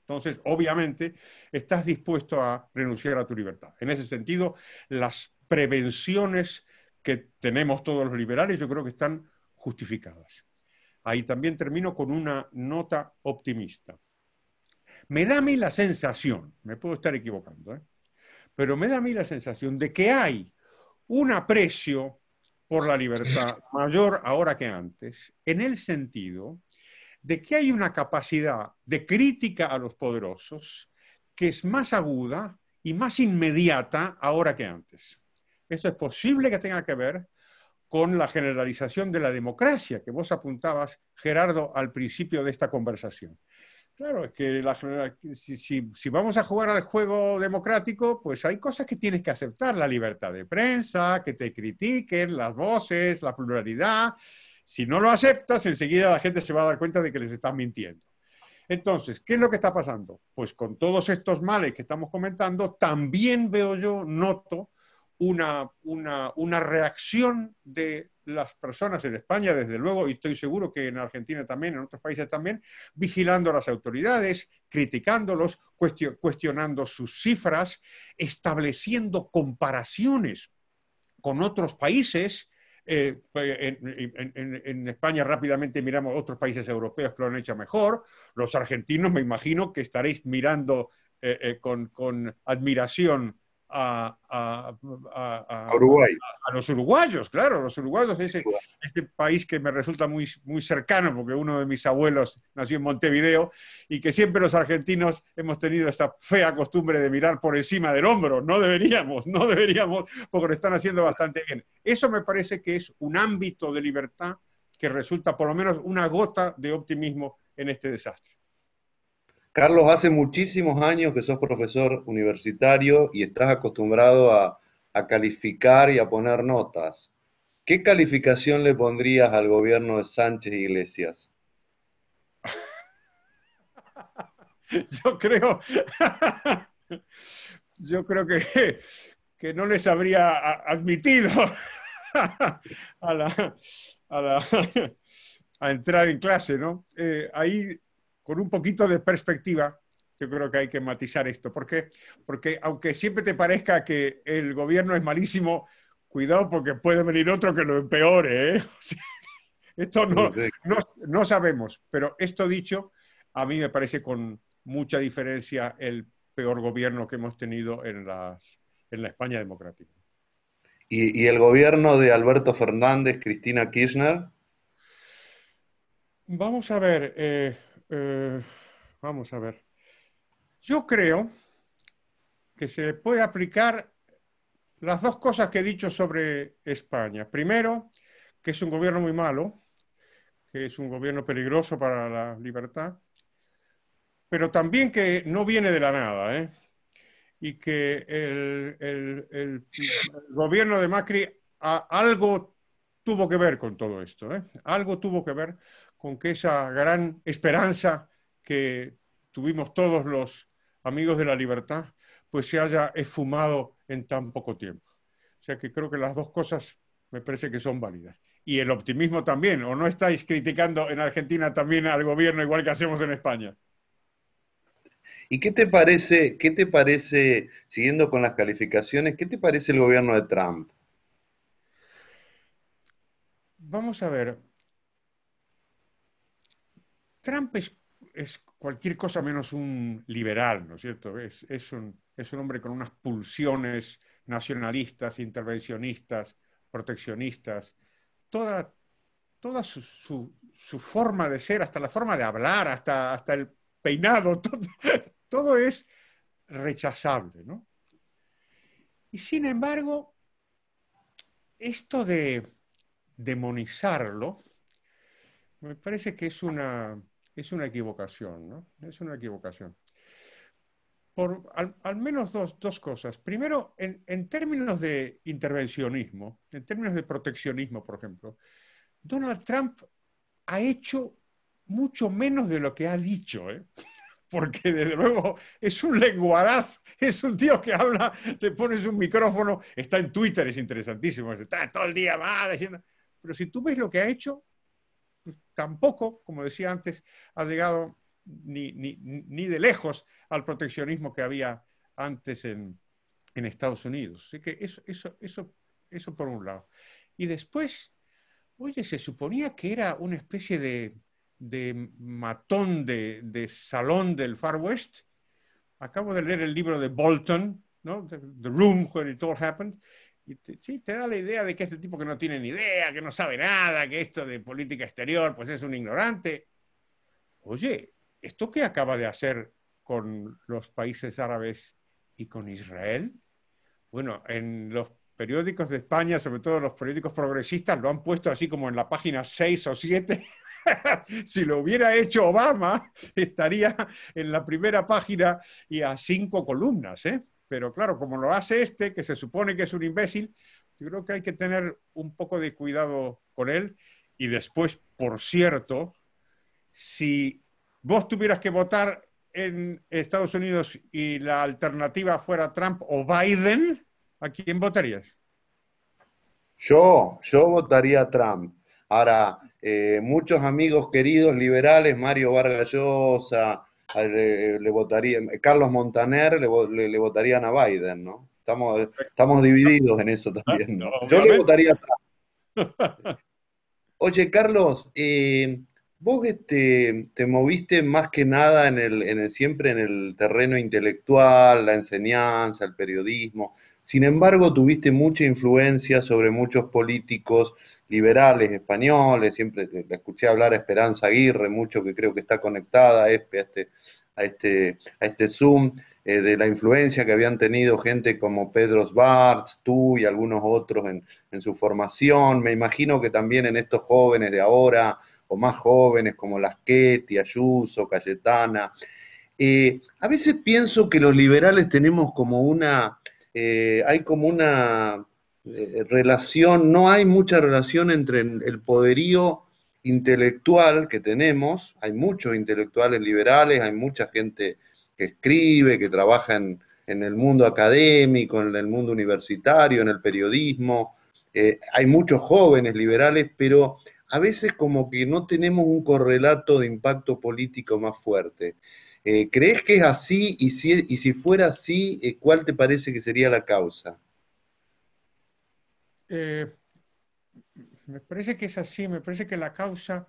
Entonces, obviamente, estás dispuesto a renunciar a tu libertad. En ese sentido, las prevenciones que tenemos todos los liberales, yo creo que están justificadas. Ahí también termino con una nota optimista. Me da a mí la sensación, me puedo estar equivocando, ¿eh? pero me da a mí la sensación de que hay un aprecio por la libertad mayor ahora que antes, en el sentido de que hay una capacidad de crítica a los poderosos que es más aguda y más inmediata ahora que antes. Esto es posible que tenga que ver con la generalización de la democracia que vos apuntabas, Gerardo, al principio de esta conversación. Claro, es que si, si, vamos a jugar al juego democrático, pues hay cosas que tienes que aceptar, la libertad de prensa, que te critiquen, las voces, la pluralidad. Si no lo aceptas, enseguida la gente se va a dar cuenta de que les estás mintiendo. Entonces, ¿qué es lo que está pasando? Pues con todos estos males que estamos comentando, también veo yo, noto una, reacción de las personas en España, desde luego, y estoy seguro que en Argentina también, en otros países también, vigilando a las autoridades, criticándolos, cuestionando sus cifras, estableciendo comparaciones con otros países. Eh, pues, en, España rápidamente miramos otros países europeos que lo han hecho mejor. Los argentinos, me imagino que estaréis mirando eh, eh, con, con admiración a, Uruguay. a, los uruguayos, claro, los uruguayos, ese, este país que me resulta muy, muy cercano, porque uno de mis abuelos nació en Montevideo, y que siempre los argentinos hemos tenido esta fea costumbre de mirar por encima del hombro, no deberíamos, no deberíamos, porque lo están haciendo bastante bien. Eso me parece que es un ámbito de libertad que resulta por lo menos una gota de optimismo en este desastre.
Carlos, hace muchísimos años que sos profesor universitario y estás acostumbrado a, calificar y a poner notas. ¿Qué calificación le pondrías al gobierno de Sánchez
Iglesias? yo creo, yo creo que, que, no les habría admitido a, entrar en clase, ¿no? Eh, ahí con un poquito de perspectiva, yo creo que hay que matizar esto. ¿Por qué? Porque aunque siempre te parezca que el gobierno es malísimo, cuidado porque puede venir otro que lo empeore. ¿eh? esto no, no, sabemos, pero esto dicho, a mí me parece con mucha diferencia el peor gobierno que hemos tenido en, las, en la España democrática.
¿Y, el gobierno de Alberto Fernández, Cristina Kirchner?
Vamos a ver, eh, eh, vamos a ver. Yo creo que se puede aplicar las dos cosas que he dicho sobre España. Primero, que es un gobierno muy malo, que es un gobierno peligroso para la libertad, pero también que no viene de la nada, ¿eh? y que el, gobierno de Macri algo tuvo que ver con todo esto, ¿eh? algo tuvo que ver con que esa gran esperanza que tuvimos todos los amigos de la libertad, pues se haya esfumado en tan poco tiempo. O sea que creo que las dos cosas me parece que son válidas. Y el optimismo también, ¿o no estáis criticando en Argentina también al gobierno igual que hacemos en España?
¿Y qué te parece, qué te parece, siguiendo con las calificaciones, qué te parece el gobierno de Trump?
Vamos a ver, Trump es, cualquier cosa menos un liberal, ¿no es cierto? Es, es, un, hombre con unas pulsiones nacionalistas, intervencionistas, proteccionistas. Toda, toda su, forma de ser, hasta la forma de hablar, hasta, hasta el peinado, todo, todo, es rechazable, ¿no? Y sin embargo, esto de demonizarlo, me parece que es una, es una equivocación, ¿no? Es una equivocación. Por al, menos dos, cosas. Primero, en, términos de intervencionismo, en términos de proteccionismo, por ejemplo, Donald Trump ha hecho mucho menos de lo que ha dicho, ¿eh? porque desde luego es un lenguaraz, es un tío que habla, le pones un micrófono, está en Twitter, es interesantísimo, está todo el día va diciendo, pero si tú ves lo que ha hecho, tampoco, como decía antes, ha llegado ni, de lejos al proteccionismo que había antes en, Estados Unidos. que eso, eso, por un lado. Y después, oye, se suponía que era una especie de, de matón de, de, salón del Far West. Acabo de leer el libro de Bolton, ¿no? The, the Room Where It All Happened, y te, sí, te da la idea de que este tipo que no tiene ni idea, que no sabe nada, que esto de política exterior, pues es un ignorante. Oye, ¿esto qué acaba de hacer con los países árabes y con Israel? Bueno, en los periódicos de España, sobre todo los periódicos progresistas, lo han puesto así como en la página 6 o 7. si lo hubiera hecho Obama, estaría en la primera página y a cinco columnas, ¿eh? pero claro, como lo hace este, que se supone que es un imbécil, yo creo que hay que tener un poco de cuidado con él. Y después, por cierto, si vos tuvieras que votar en Estados Unidos y la alternativa fuera Trump o Biden, ¿a quién votarías?
Yo, yo votaría a Trump. Ahora, eh, muchos amigos queridos liberales, Mario Vargas Llosa, le, votaría, Carlos Montaner le, le, le, votarían a Biden, ¿no? Estamos, estamos divididos en eso también. Yo le votaría a Oye, Carlos, eh, vos este, te moviste más que nada en el, en el, siempre en el terreno intelectual, la enseñanza, el periodismo. Sin embargo, tuviste mucha influencia sobre muchos políticos liberales españoles, siempre la escuché hablar a Esperanza Aguirre, mucho que creo que está conectada a este, a este, a este, este Zoom, eh, de la influencia que habían tenido gente como Pedro Bartz, tú y algunos otros en, su formación. Me imagino que también en estos jóvenes de ahora, o más jóvenes como Lasqueti Ayuso, Cayetana. Eh, a veces pienso que los liberales tenemos como una, eh, hay como una eh, relación, no hay mucha relación entre el poderío intelectual que tenemos, hay muchos intelectuales liberales, hay mucha gente que escribe, que trabaja en, el mundo académico, en el mundo universitario, en el periodismo, eh, hay muchos jóvenes liberales, pero a veces como que no tenemos un correlato de impacto político más fuerte. Eh, ¿Crees que es así? Y si, y si fuera así, ¿cuál te parece que sería la causa?
Eh, me parece que es así, me parece que la causa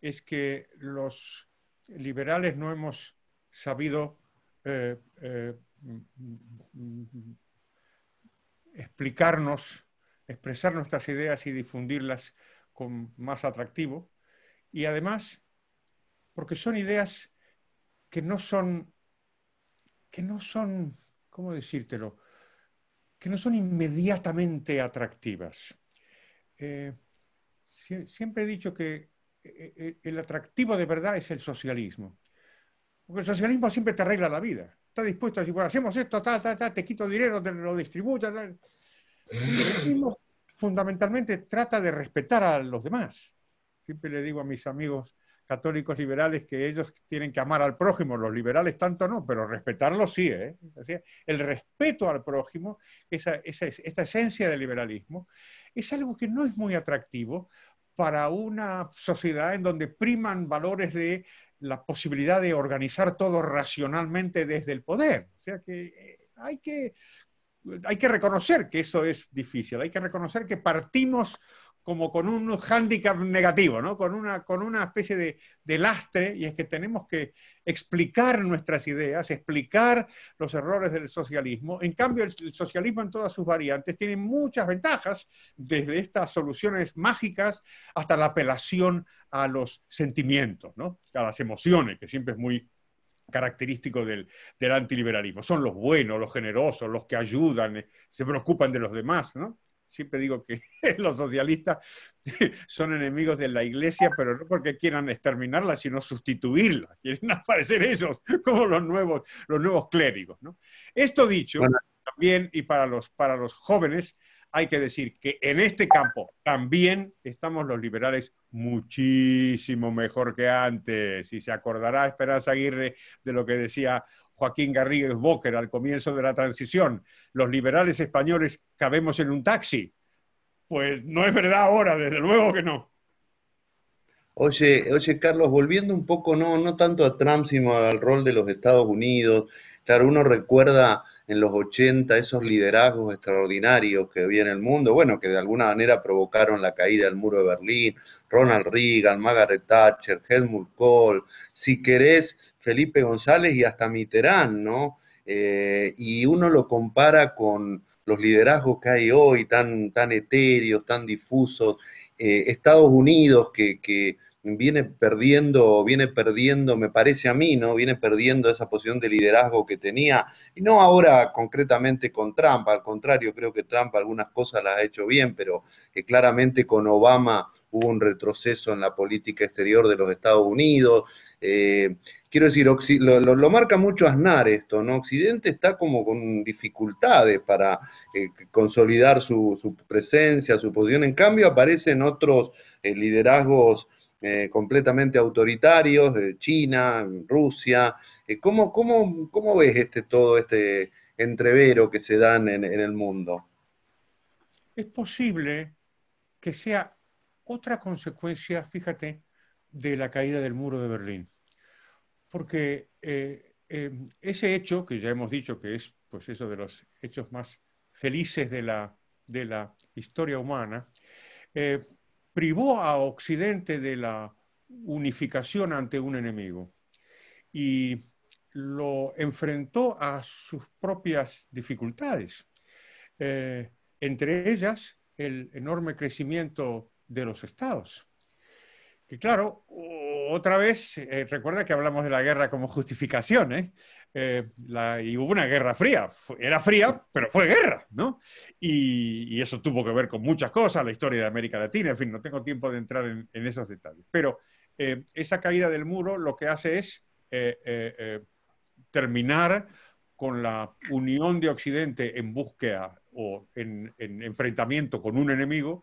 es que los liberales no hemos sabido eh, eh, explicarnos, expresar nuestras ideas y difundirlas con más atractivo. Y además, porque son ideas que no son, que no son, ¿cómo decírtelo? que no son inmediatamente atractivas. Eh, siempre he dicho que eh, eh, el atractivo de verdad es el socialismo. Porque el socialismo siempre te arregla la vida. Está dispuesto a decir, bueno, hacemos esto, te quito dinero, te lo distribuyes. El socialismo fundamentalmente trata de respetar a los demás. Siempre le digo a mis amigos católicos liberales que ellos tienen que amar al prójimo, los liberales tanto no, pero respetarlo sí. ¿eh? El respeto al prójimo, esa, esta esencia del liberalismo, es algo que no es muy atractivo para una sociedad en donde priman valores de la posibilidad de organizar todo racionalmente desde el poder. O sea que eh, hay que, hay que reconocer que eso es difícil, hay que reconocer que partimos como con un hándicap negativo, con, una, con una especie de, lastre, y es que tenemos que explicar nuestras ideas, explicar los errores del socialismo. En cambio, el, socialismo en todas sus variantes tiene muchas ventajas, desde estas soluciones mágicas hasta la apelación a los sentimientos, ¿no? a las emociones, que siempre es muy característico del, del antiliberalismo. Son los buenos, los generosos, los que ayudan, eh, se preocupan de los demás, ¿no? siempre digo que los socialistas son enemigos de la iglesia, pero no porque quieran exterminarla, sino sustituirla. Quieren aparecer ellos como los nuevos, los nuevos clérigos. Esto dicho, también, y para los, para los jóvenes, hay que decir que en este campo también estamos los liberales muchísimo mejor que antes. Y se acordará Esperanza Aguirre de lo que decía Joaquín Garrigues Boker, al comienzo de la transición, los liberales españoles cabemos en un taxi. Pues no es verdad ahora, desde luego que no. Oye,
oye, Carlos, volviendo un poco, no, no tanto a Trump, sino al rol de los Estados Unidos. Claro, uno recuerda en los 80 esos liderazgos extraordinarios que había en el mundo, bueno, que de alguna manera provocaron la caída del muro de Berlín, Ronald Reagan, Margaret Thatcher, Helmut Kohl. Si querés, Felipe González y hasta Mitterrand, ¿no? Eh, y uno lo compara con los liderazgos que hay hoy, tan, tan etéreos, tan difusos, eh, Estados Unidos que, que, viene perdiendo, viene perdiendo, me parece a mí, ¿no? Viene perdiendo esa posición de liderazgo que tenía, y no ahora concretamente con Trump, al contrario, creo que Trump algunas cosas las ha hecho bien, pero que claramente con Obama hubo un retroceso en la política exterior de los Estados Unidos, eh, quiero decir, lo, marca mucho Aznar esto, ¿no? Occidente está como con dificultades para eh, consolidar su, presencia, su posición. En cambio, aparecen otros eh, liderazgos completamente autoritarios, China, Rusia. ¿cómo, ves este, todo este entrevero que se dan en el mundo?
Es posible que sea otra consecuencia, fíjate, de la caída del muro de Berlín. Porque eh, eh, ese hecho, que ya hemos dicho que es pues eso de los hechos más felices de la, historia humana, eh, privó a Occidente de la unificación ante un enemigo y lo enfrentó a sus propias dificultades, entre ellas el enorme crecimiento de los estados. Que claro, otra vez, eh, recuerda que hablamos de la guerra como justificación, ¿eh? eh y hubo una guerra fría. Era fría, pero fue guerra, ¿no? Y, eso tuvo que ver con muchas cosas, la historia de América Latina, en fin, no tengo tiempo de entrar en, esos detalles. Pero eh, esa caída del muro lo que hace es terminar con la unión de Occidente en búsqueda o en enfrentamiento con un enemigo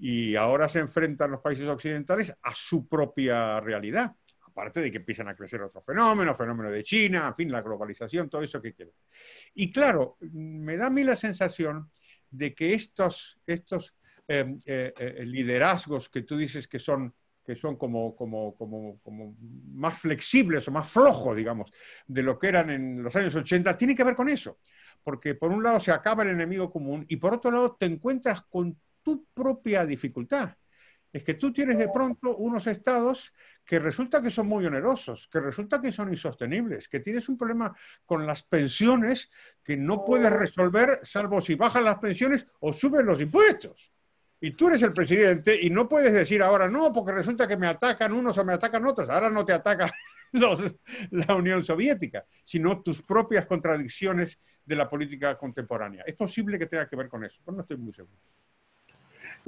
y ahora se enfrentan los países occidentales a su propia realidad. Aparte de que empiezan a crecer otros fenómenos, fenómeno de China, en fin, la globalización, todo eso que quieren. Y claro, me da a mí la sensación de que estos, estos em, eh, eh, liderazgos que tú dices que son que son como, como, como, como, más flexibles o más flojos, digamos, de lo que eran en los años 80, tiene que ver con eso. Porque por un lado se acaba el enemigo común y por otro lado te encuentras con tu propia dificultad. Es que tú tienes de pronto unos estados que resulta que son muy onerosos, que resulta que son insostenibles, que tienes un problema con las pensiones que no puedes oh. resolver salvo si bajan las pensiones o suben los impuestos. Y tú eres el presidente y no puedes decir ahora no, porque resulta que me atacan unos o me atacan otros. Ahora no te ataca la Unión Soviética, sino tus propias contradicciones de la política contemporánea. Es posible que tenga que ver con eso, pero pues no estoy muy seguro.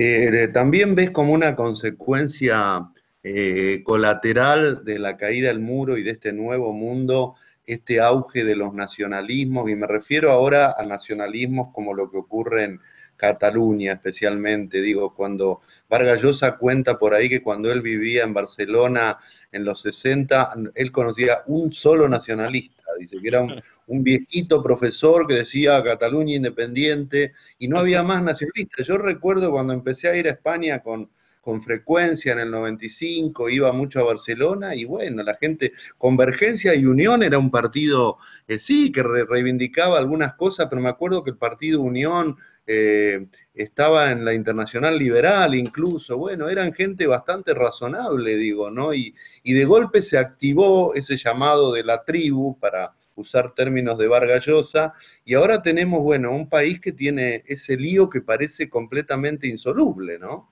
Eh, también ves como una consecuencia eh, colateral de la caída del muro y de este nuevo mundo, este auge de los nacionalismos, y me refiero ahora a nacionalismos como lo que ocurre en Cataluña especialmente, digo, cuando Vargas Llosa cuenta por ahí que cuando él vivía en Barcelona en los 60, él conocía un solo nacionalista dice que era un, viejito profesor que decía Cataluña independiente y no había más nacionalistas. Yo recuerdo cuando empecé a ir a España con, con frecuencia en el 95, iba mucho a Barcelona y bueno, la gente, Convergencia y Unión era un partido, eh, sí, que reivindicaba algunas cosas, pero me acuerdo que el partido Unión... Eh, estaba en la Internacional Liberal incluso, bueno, eran gente bastante razonable, digo, ¿no? Y, y de golpe se activó ese llamado de la tribu, para usar términos de Vargallosa, y ahora tenemos, bueno, un país que tiene ese lío que parece completamente insoluble, ¿no?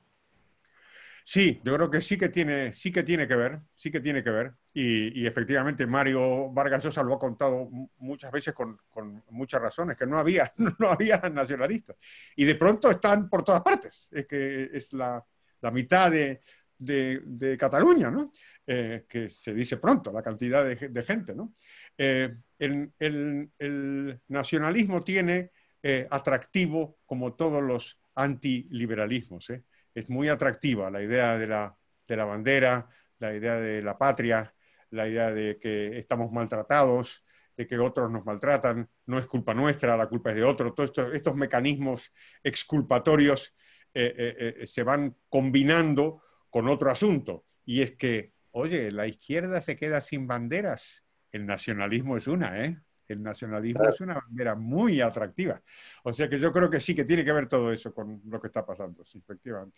Sí, yo creo que sí que tiene, sí que tiene que ver, sí que tiene que ver. Y, efectivamente Mario Vargas Llosa lo ha contado muchas veces con, muchas razones, que no había, no había nacionalistas. Y de pronto están por todas partes. Es que es la, la mitad de, de, Cataluña, ¿no? Eh, que se dice pronto, la cantidad de, gente, ¿no? Eh, el, el, nacionalismo tiene eh, atractivo como todos los antiliberalismos, ¿eh? es muy atractiva, la idea de la, bandera, la idea de la patria, la idea de que estamos maltratados, de que otros nos maltratan, no es culpa nuestra, la culpa es de otro. Todos estos, mecanismos exculpatorios eh, eh, eh, se van combinando con otro asunto, y es que, oye, la izquierda se queda sin banderas. El nacionalismo es una, ¿eh? el nacionalismo es una bandera muy atractiva. O sea que yo creo que sí, que tiene que ver todo eso con lo que está pasando, efectivamente.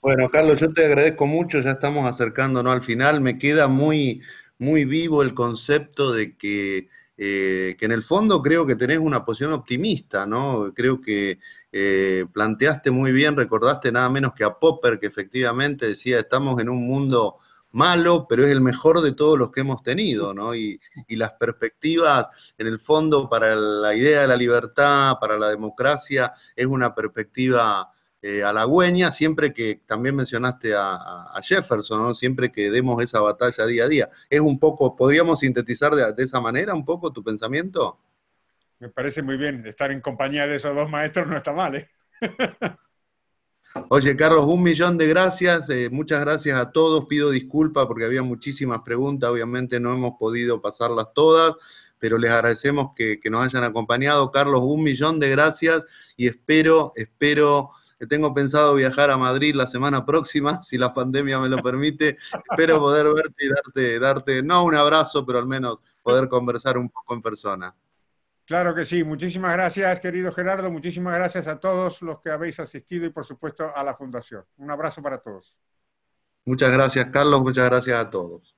Bueno, Carlos, yo te agradezco mucho, ya estamos acercándonos al final, me queda muy, muy vivo el concepto de que, eh, en el fondo creo que tenés una posición optimista, ¿no? Creo que eh, planteaste muy bien, recordaste nada menos que a Popper, que efectivamente decía, estamos en un mundo malo, pero es el mejor de todos los que hemos tenido, ¿no? Y, las perspectivas, en el fondo, para la idea de la libertad, para la democracia, es una perspectiva eh, halagüeña, siempre que, también mencionaste a, Jefferson, ¿no? siempre que demos esa batalla día a día. Es un poco, ¿podríamos sintetizar de, de, esa manera un poco tu pensamiento?
Me parece muy bien, estar en compañía de esos dos maestros no está mal, ¿eh?
Oye, Carlos, un millón de gracias. Eh, muchas gracias a todos. Pido disculpas porque había muchísimas preguntas. Obviamente no hemos podido pasarlas todas, pero les agradecemos que, nos hayan acompañado. Carlos, un millón de gracias y espero, espero que eh, tengo pensado viajar a Madrid la semana próxima, si la pandemia me lo permite. Espero poder verte y darte, darte, no un abrazo, pero al menos poder conversar un poco en persona.
Claro que sí. Muchísimas gracias, querido Gerardo. Muchísimas gracias a todos los que habéis asistido y, por supuesto, a la Fundación. Un abrazo para todos.
Muchas gracias, Carlos. Muchas gracias a todos.